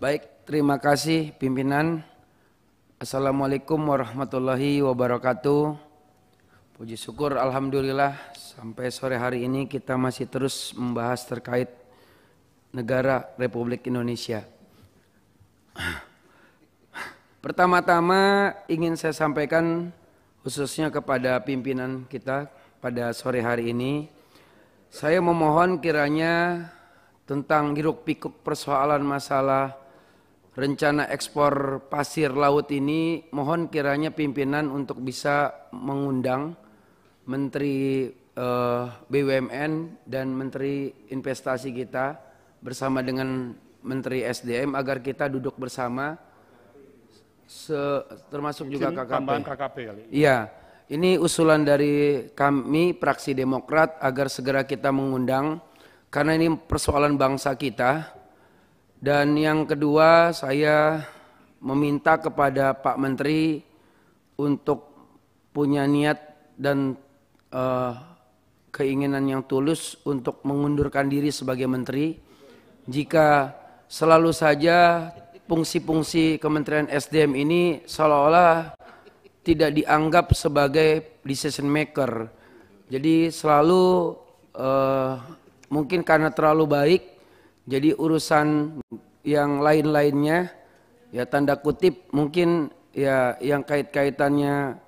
Baik, terima kasih pimpinan. Assalamualaikum warahmatullahi wabarakatuh. Puji syukur Alhamdulillah sampai sore hari ini kita masih terus membahas terkait negara Republik Indonesia. Pertama-tama ingin saya sampaikan khususnya kepada pimpinan kita pada sore hari ini. Saya memohon kiranya tentang hiruk pikuk persoalan masalah rencana ekspor pasir laut ini mohon kiranya pimpinan untuk bisa mengundang Menteri eh, BUMN dan Menteri Investasi kita bersama dengan Menteri SDM agar kita duduk bersama se termasuk juga KKP. KKP kali. Iya. Ini usulan dari kami fraksi Demokrat agar segera kita mengundang karena ini persoalan bangsa kita. Dan yang kedua, saya meminta kepada Pak Menteri untuk punya niat dan uh, keinginan yang tulus untuk mengundurkan diri sebagai menteri. Jika selalu saja fungsi-fungsi Kementerian SDM ini seolah-olah tidak dianggap sebagai decision maker. Jadi selalu uh, mungkin karena terlalu baik jadi urusan yang lain-lainnya ya tanda kutip mungkin ya yang kait-kaitannya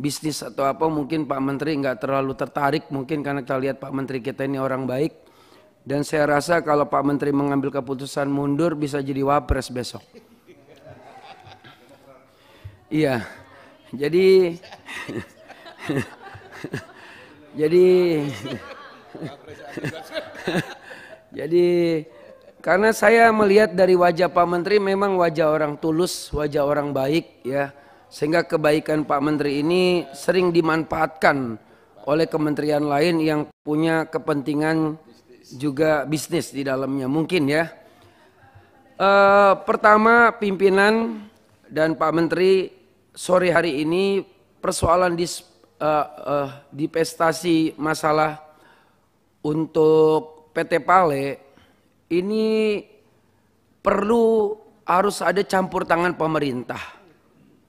bisnis atau apa mungkin Pak Menteri nggak terlalu tertarik mungkin karena kita lihat Pak Menteri kita ini orang baik dan saya rasa kalau Pak Menteri mengambil keputusan mundur bisa jadi wapres besok. Iya, jadi jadi Jadi karena saya melihat dari wajah Pak Menteri memang wajah orang tulus, wajah orang baik ya. Sehingga kebaikan Pak Menteri ini sering dimanfaatkan oleh kementerian lain yang punya kepentingan juga bisnis di dalamnya mungkin ya. E, pertama pimpinan dan Pak Menteri sore hari ini persoalan dis, e, eh, e, eh, dipestasi masalah untuk PT Pale ini perlu harus ada campur tangan pemerintah.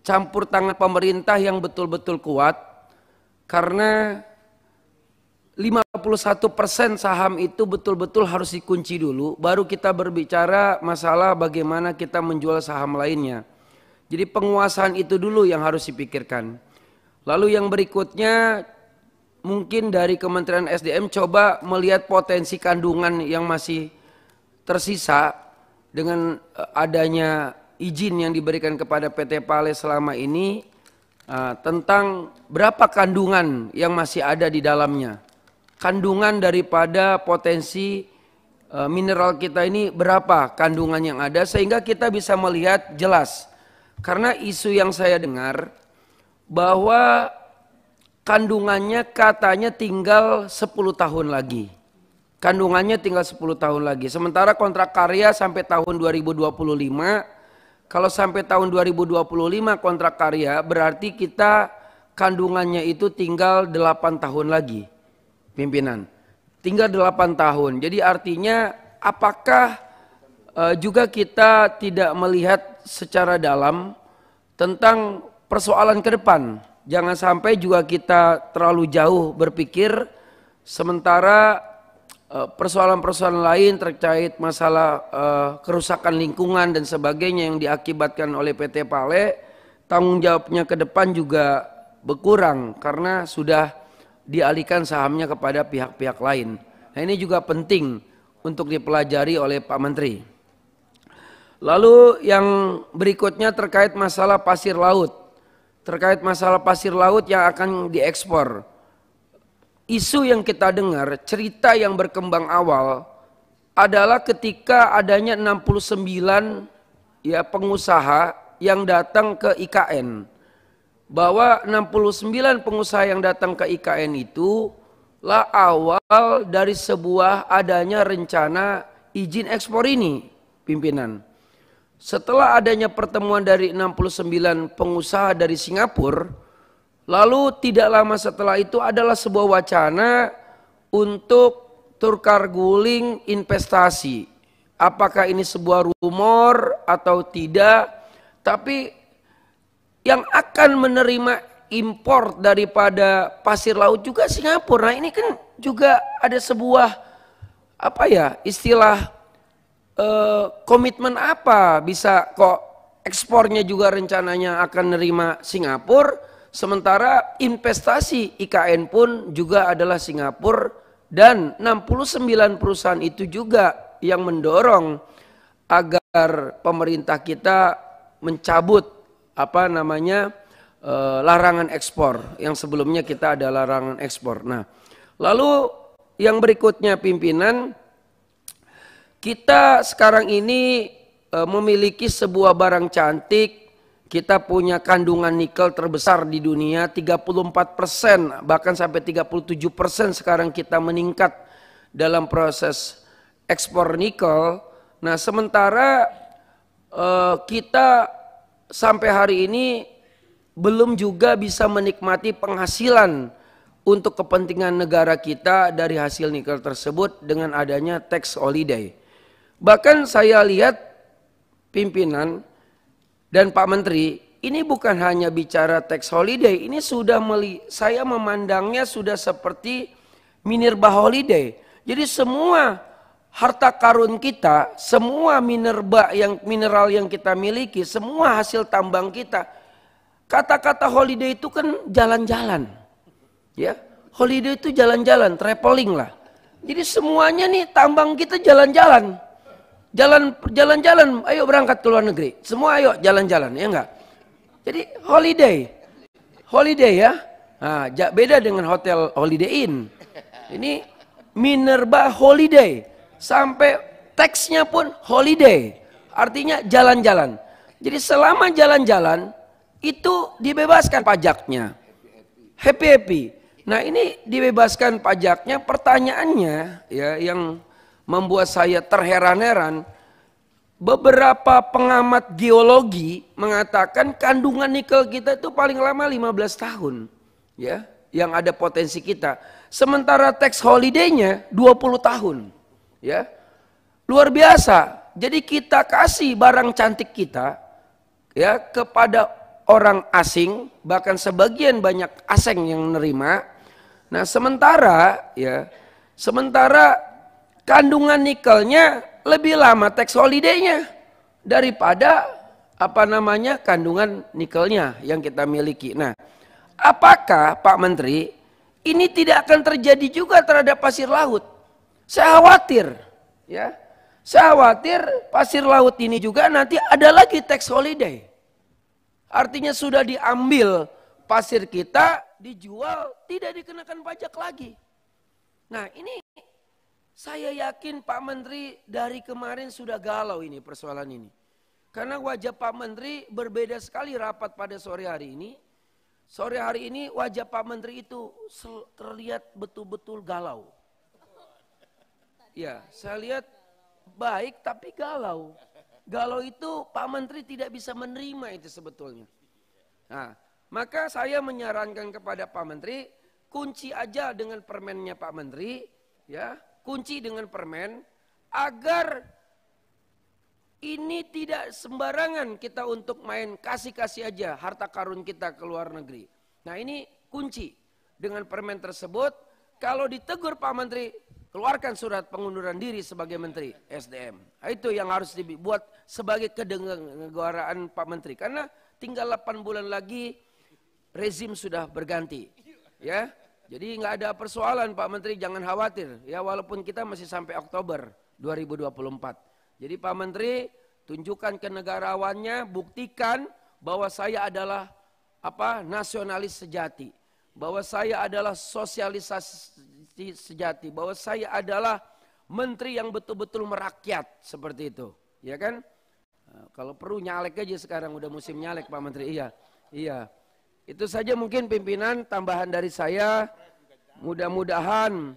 Campur tangan pemerintah yang betul-betul kuat karena 51% saham itu betul-betul harus dikunci dulu baru kita berbicara masalah bagaimana kita menjual saham lainnya. Jadi penguasaan itu dulu yang harus dipikirkan. Lalu yang berikutnya mungkin dari Kementerian SDM coba melihat potensi kandungan yang masih tersisa dengan eh, adanya izin yang diberikan kepada PT Pale selama ini uh, tentang berapa kandungan yang masih ada di dalamnya. Kandungan daripada potensi uh, mineral kita ini berapa kandungan yang ada sehingga kita bisa melihat jelas. Karena isu yang saya dengar bahwa kandungannya katanya tinggal 10 tahun lagi. Kandungannya tinggal 10 tahun lagi. Sementara kontrak karya sampai tahun 2025. Kalau sampai tahun 2025 kontrak karya berarti kita kandungannya itu tinggal 8 tahun lagi. Pimpinan. Tinggal 8 tahun. Jadi artinya apakah uh, juga kita tidak melihat secara dalam tentang persoalan ke depan? Jangan sampai juga kita terlalu jauh berpikir sementara eh, persoalan-persoalan lain terkait masalah eh, kerusakan lingkungan dan sebagainya yang diakibatkan oleh PT Pale tanggung jawabnya ke depan juga berkurang karena sudah dialihkan sahamnya kepada pihak-pihak lain. Nah, ini juga penting untuk dipelajari oleh Pak Menteri. Lalu yang berikutnya terkait masalah pasir laut terkait masalah pasir laut yang akan diekspor. Isu yang kita dengar, cerita yang berkembang awal adalah ketika adanya 69 ya pengusaha yang datang ke IKN. Bahwa 69 pengusaha yang datang ke IKN itu lah awal dari sebuah adanya rencana izin ekspor ini, pimpinan. Setelah adanya pertemuan dari 69 pengusaha dari Singapura, lalu tidak lama setelah itu adalah sebuah wacana untuk turkar guling investasi. Apakah ini sebuah rumor atau tidak? Tapi yang akan menerima impor daripada pasir laut juga Singapura. Nah, ini kan juga ada sebuah apa ya istilah eh, komitmen apa bisa kok ekspornya juga rencananya akan nerima Singapura, sementara investasi IKN pun juga adalah Singapura dan 69 perusahaan itu juga yang mendorong agar pemerintah kita mencabut apa namanya eh, larangan ekspor yang sebelumnya kita ada larangan ekspor. Nah, lalu yang berikutnya pimpinan kita sekarang ini e, memiliki sebuah barang cantik, kita punya kandungan nikel terbesar di dunia 34 persen, bahkan sampai 37 persen sekarang kita meningkat dalam proses ekspor nikel. Nah sementara e, kita sampai hari ini belum juga bisa menikmati penghasilan untuk kepentingan negara kita dari hasil nikel tersebut dengan adanya tax holiday. Bahkan saya lihat pimpinan dan Pak Menteri ini bukan hanya bicara tax holiday, ini sudah meli saya memandangnya sudah seperti minerba holiday. Jadi semua harta karun kita, semua minerba yang mineral yang kita miliki, semua hasil tambang kita. Kata-kata holiday itu kan jalan-jalan. Ya, holiday itu jalan-jalan, traveling lah. Jadi semuanya nih tambang kita jalan-jalan jalan jalan-jalan, ayo berangkat ke luar negeri. Semua ayo jalan-jalan, ya enggak? Jadi holiday. Holiday ya. Nah, beda dengan hotel Holiday Inn. Ini Minerba Holiday. Sampai teksnya pun holiday. Artinya jalan-jalan. Jadi selama jalan-jalan itu dibebaskan pajaknya. Happy happy. Nah, ini dibebaskan pajaknya pertanyaannya ya yang membuat saya terheran-heran. Beberapa pengamat geologi mengatakan kandungan nikel kita itu paling lama 15 tahun ya yang ada potensi kita. Sementara tax holiday-nya 20 tahun ya. Luar biasa. Jadi kita kasih barang cantik kita ya kepada orang asing, bahkan sebagian banyak asing yang nerima. Nah, sementara ya, sementara kandungan nikelnya lebih lama tax holiday-nya daripada apa namanya kandungan nikelnya yang kita miliki. Nah, apakah Pak Menteri ini tidak akan terjadi juga terhadap pasir laut? Saya khawatir, ya. Saya khawatir pasir laut ini juga nanti ada lagi tax holiday. Artinya sudah diambil pasir kita, dijual, tidak dikenakan pajak lagi. Nah ini saya yakin Pak Menteri dari kemarin sudah galau ini persoalan ini. Karena wajah Pak Menteri berbeda sekali rapat pada sore hari ini. Sore hari ini wajah Pak Menteri itu terlihat betul-betul galau. Ya, saya lihat baik tapi galau. Galau itu Pak Menteri tidak bisa menerima itu sebetulnya. Nah, maka saya menyarankan kepada Pak Menteri kunci aja dengan permennya Pak Menteri ya kunci dengan permen agar ini tidak sembarangan kita untuk main kasih-kasih aja harta karun kita ke luar negeri. Nah ini kunci dengan permen tersebut kalau ditegur Pak Menteri keluarkan surat pengunduran diri sebagai Menteri SDM. Nah, itu yang harus dibuat sebagai kedengaran Pak Menteri karena tinggal 8 bulan lagi rezim sudah berganti. Ya, jadi nggak ada persoalan Pak Menteri jangan khawatir ya walaupun kita masih sampai Oktober 2024. Jadi Pak Menteri tunjukkan ke negarawannya buktikan bahwa saya adalah apa nasionalis sejati, bahwa saya adalah sosialisasi sejati, bahwa saya adalah menteri yang betul-betul merakyat seperti itu, ya kan? Eh, kalau perlu nyalek aja sekarang udah musim nyalek Pak Menteri. Iya. Iya. Itu saja mungkin pimpinan tambahan dari saya. Mudah-mudahan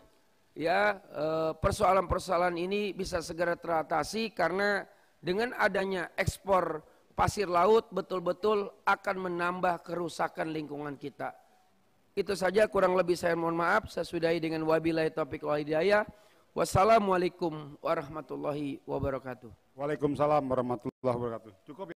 ya eh, persoalan-persoalan ini bisa segera teratasi karena dengan adanya ekspor pasir laut betul-betul akan menambah kerusakan lingkungan kita. Itu saja kurang lebih saya mohon maaf. sesudahi dengan wabillahi topik wal hidayah. Wassalamualaikum warahmatullahi wabarakatuh. Waalaikumsalam warahmatullahi wabarakatuh. Cukup ya?